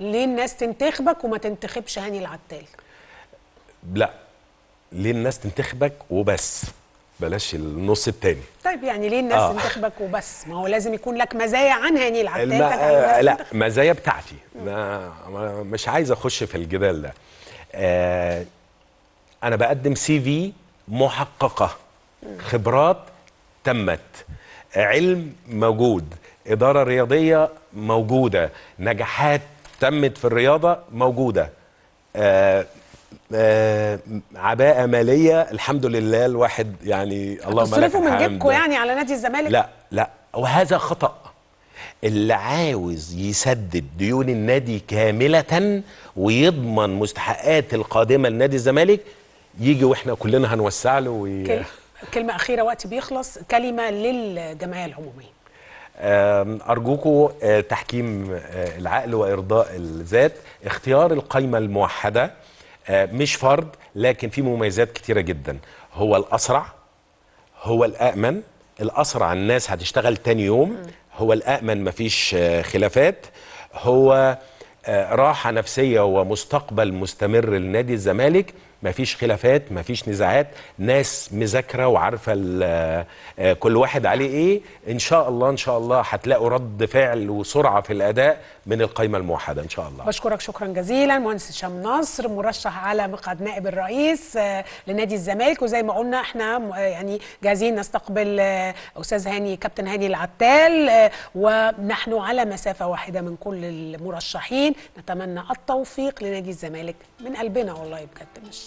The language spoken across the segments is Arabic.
ليه الناس تنتخبك وما تنتخبش هاني العتال لا ليه الناس تنتخبك وبس بلاش النص التاني طيب يعني ليه الناس آه. تنتخبك وبس ما هو لازم يكون لك مزايا عن هاني العتال الم... آه لا تنتخبك. مزايا بتاعتي ما... ما مش عايز اخش في الجدال ده آه انا بقدم سي في محققه خبرات تمت علم موجود اداره رياضيه موجوده نجاحات تمت في الرياضه موجوده آه آه عباءه ماليه الحمد لله الواحد يعني اللهم ملك من جيبكم يعني على نادي الزمالك لا لا وهذا خطأ اللي عاوز يسدد ديون النادي كاملة ويضمن مستحقات القادمة لنادي الزمالك يجي واحنا كلنا هنوسع له وي... كلمة أخيرة وقت بيخلص كلمة للجمعية العمومية أرجوكم آه، تحكيم آه، العقل وإرضاء الذات اختيار القايمة الموحدة آه، مش فرض لكن في مميزات كتيرة جدا هو الأسرع هو الأأمن الأسرع الناس هتشتغل تاني يوم هو الأأمن مفيش خلافات هو راحة نفسية ومستقبل مستمر لنادي الزمالك مفيش خلافات مفيش نزاعات ناس مذاكره وعارفه آه، كل واحد عليه ايه ان شاء الله ان شاء الله هتلاقوا رد فعل وسرعه في الاداء من القايمه الموحده ان شاء الله بشكرك شكرا جزيلا مهندس هشام نصر مرشح على مقعد نائب الرئيس آه، لنادي الزمالك وزي ما قلنا احنا آه، يعني جاهزين نستقبل استاذ هاني كابتن هاني العتال ونحن على مسافه واحده من كل المرشحين نتمنى التوفيق لنادي الزمالك من قلبنا والله بجد مش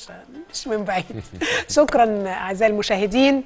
مش من بعيد شكرا اعزائي المشاهدين